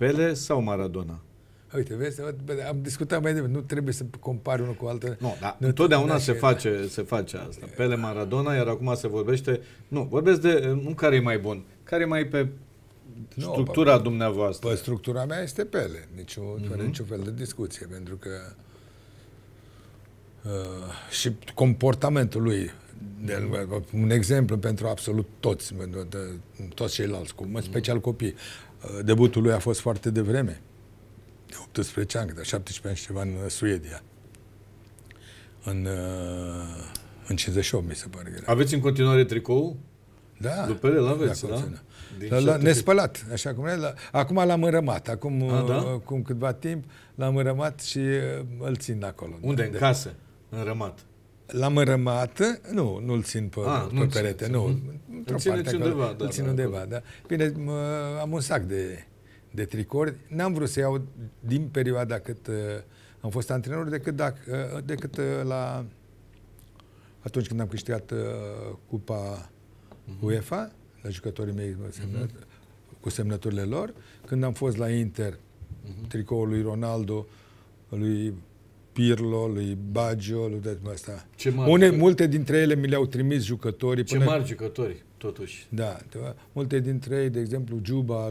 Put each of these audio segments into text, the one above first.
Pele sau Maradona? Uite, vezi, am discutat mai devreme, nu trebuie să compari unul cu altul. Nu, dar nu, întotdeauna da, se face, da. se face asta. Pele Maradona, iar acum se vorbește, nu, vorbesc de nu care e mai bun, care e mai pe nu, structura pe, dumneavoastră. Pe structura mea este Pele, nicio, mm-hmm. fără niciun fel de discuție, pentru că uh, și comportamentul lui, de, un exemplu pentru absolut toți, pentru toți ceilalți, cu, în special copii. Eh, debutul lui a fost foarte devreme, de 18 ani, de 17 ani și ceva în eh, Suedia. În, eh, în 58, mi se pare. Era. Aveți în continuare tricou? Da. După el aveți, da? da? La, la, nespălat, așa cum e. La, acum l-am înrămat. Acum, A, ah, da? acum câtva timp l-am înrămat și îl țin acolo. Unde? Da, în de... casă? Înrămat? L-am înrămat, nu, nu-l țin pe, A, ah, pe nu perete, țin, nu. într îl parte undeva, da, îl țin da, da undeva, da. da. Bine, mă, am un sac de, de tricouri. N-am vrut să iau din perioada cât uh, am fost antrenor decât, dacă, uh, decât uh, la atunci când am câștigat uh, cupa uh-huh. UEFA, la jucătorii mei semnăt, uh-huh. Mhm. cu semnăturile lor, când am fost la Inter, uh-huh. tricoul lui Ronaldo, lui Pirlo, lui Baggio, lui de asta. Ce mari Une, multe dintre ele mi le-au trimis jucătorii. Ce până... mari jucători, totuși. Da, multe dintre ei, de exemplu, Juba,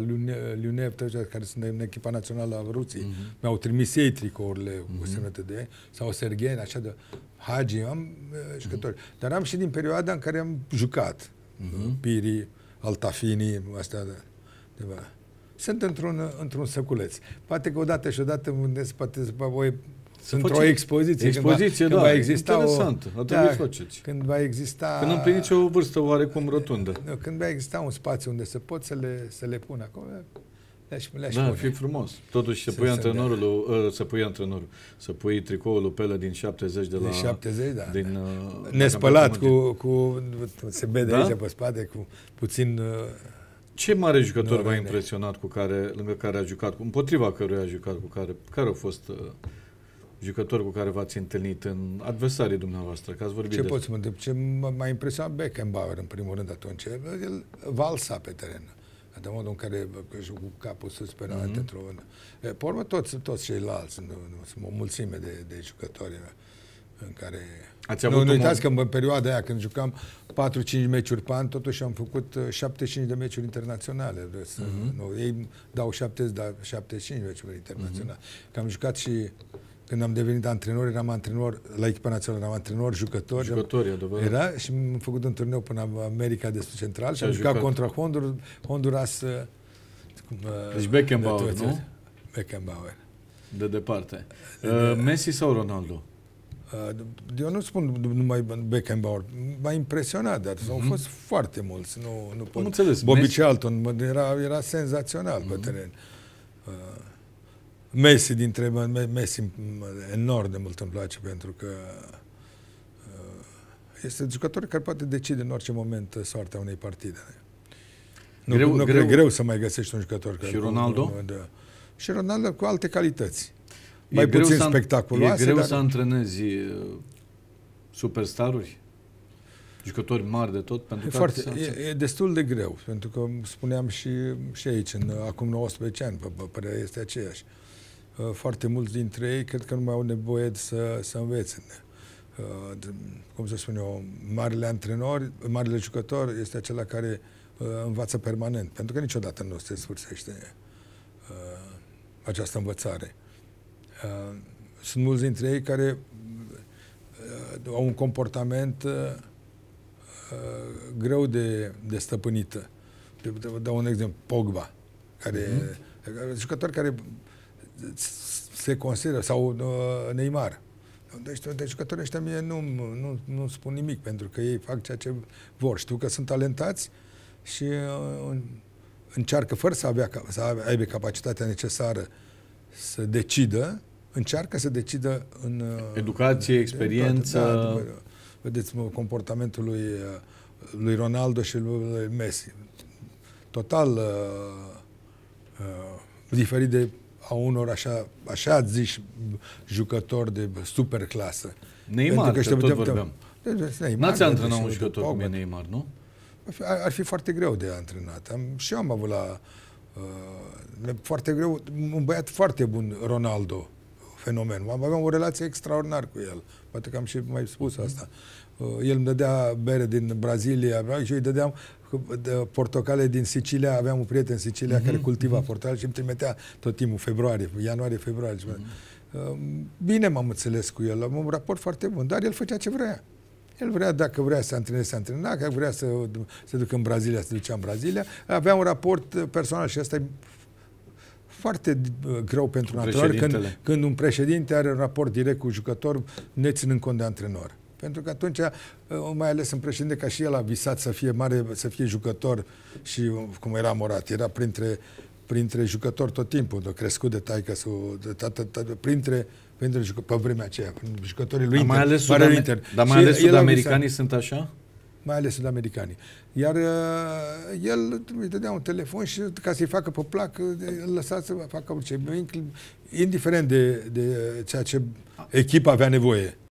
Lunev, care sunt în echipa națională a Rusiei, uh-huh. mi-au trimis ei tricourile uh-huh. cu mhm. semnătă de sau Serghei, așa de Hagi, am uh, jucători. Uh-huh. Dar am și din perioada în care am jucat. Uh-huh. Piri, Altafini, astea de, de sunt într-un, într-un săculeț. Poate că odată și odată mă gândesc, poate voi sunt o expoziție. Expoziție, când va, da. Când va exista interesant. O, da, faceți. Când va exista... Când împliniți o vârstă oarecum rotundă. Nu, când va exista un spațiu unde să pot să le, să le pun acolo, le-aș, le-aș da, pune. fi frumos. Totuși să, pui antrenorul, de... uh, să pui antrenorul, să pui tricoul lui Pele din 70 de la... Din 70, da. Din, uh, Nespălat cu, cu, se vede da? aici pe spate cu puțin... Uh, ce mare jucător v-a impresionat cu care, lângă care a jucat, împotriva căruia a jucat, cu care, care au fost uh, jucători cu care v-ați întâlnit, în adversarii dumneavoastră, că ați vorbit Ce pot să mă întreb? Ce m-a impresionat Beckenbauer, în primul rând, atunci. El valsa pe teren. De modul în care își cu capul sus pe mm-hmm. într-o... Pe urmă, toți, toți ceilalți, sunt, sunt o mulțime de, de jucători uh, în care... Ați avut nu, nu uitați un... că în perioada aia când jucam 4-5 meciuri pe an, totuși am făcut 75 uh, de meciuri internaționale. Mm-hmm. Nu, ei dau 70, dar 75 meciuri internaționale. Mm-hmm. Că am jucat și când am devenit antrenor, eram antrenor la echipa națională, eram antrenor, jucător. Jucători, adevărat. Era și am făcut un turneu până America de Sud Central și am jucat, jucat contra Hondur, Honduras. Uh, uh, deci Beckenbauer, de nu? Beckenbauer. De departe. De, uh, Messi sau Ronaldo? Uh, eu nu spun numai Beckenbauer, m-a impresionat, dar mm-hmm. au mhm. fost foarte mulți. Nu, nu pot. Am înțeles. Bobby Messi... Charlton era, era senzațional mm-hmm. pe mhm. teren. Uh, Messi dintre Messi enorm de mult îmi place pentru că uh, este un jucător care poate decide în orice moment soarta unei partide. Nu, greu, nu greu, greu să mai găsești un jucător. Care și Ronaldo? de, și Ronaldo cu alte calități. E mai greu puțin spectaculoase. E greu dar... să antrenezi uh, superstaruri? Jucători mari de tot? Pentru e, foarte, e, e destul de greu, pentru că spuneam și, și aici, în, acum 19 ani, părerea este aceeași. Uh, Uh, foarte mulți dintre ei cred că nu mai au nevoie să, să învețe. Uh, cum să spun eu, marele antrenor, marele jucător este acela care uh, învață permanent, pentru că niciodată nu se sfârșește această învățare. Sunt mulți dintre ei care au un comportament greu de, de stăpânită. Vă dau un exemplu, Pogba, care, mm-hmm. jucător care se consideră, sau uh, Neymar. Deci, de deci jucătorii ăștia mie nu, nu, nu spun nimic, pentru că ei fac ceea ce vor. Știu că sunt talentați și uh, încearcă, fără să, avea, să aibă capacitatea necesară să decidă, încearcă să decidă în... Uh, Educație, în, experiență... da, după, vedeți mă, comportamentul lui, uh, lui Ronaldo și lui Messi. Total uh, uh, diferit de a unor așa, așa zici, jucători de super clasă. Neymar, că, că tot vorbeam. Deci, deci, N-ați deci, antrenat un jucător cum e Neymar, nu? Ar, ar fi foarte greu de antrenat. Am, și eu am avut la... Uh, foarte greu, un băiat foarte bun, Ronaldo, fenomen. Am avut o relație extraordinară cu el. Poate că am și mai spus mhm. asta. Uh, el îmi dădea bere din Brazilia și eu îi dădeam uh, portocale din Sicilia, aveam un prieten în Sicilia mm-hmm. care cultiva mm-hmm. portocale și îmi trimitea tot timpul, februarie, ianuarie, februarie. Mm-hmm. Bine m-am înțeles cu el, am un raport foarte bun, dar el făcea ce vrea. El vrea, dacă vrea să se antreneze, se antrena, dacă vrea să se ducă în Brazilia, se ducea în Brazilia. Avea un raport personal și asta e foarte greu pentru un antrenor când, când un președinte are un raport direct cu jucător, ne ținând cont de antrenor. Pentru că atunci, uh, mai ales în președinte, ca și el a visat să fie mare, să fie jucător și uh, cum era Morat, era printre, printre jucători tot timpul, de crescut de taică, de tată, tată, printre printre pe vremea aceea, jucătorii lui da, Inter. Mai ales Inter. Dar mai ales sud-americanii sunt așa? Mai ales sud-americanii. Iar uh, el îi dădea un telefon și ca să-i facă pe plac, uh, îl lăsa să facă orice, indiferent de, de ceea ce echipa avea nevoie.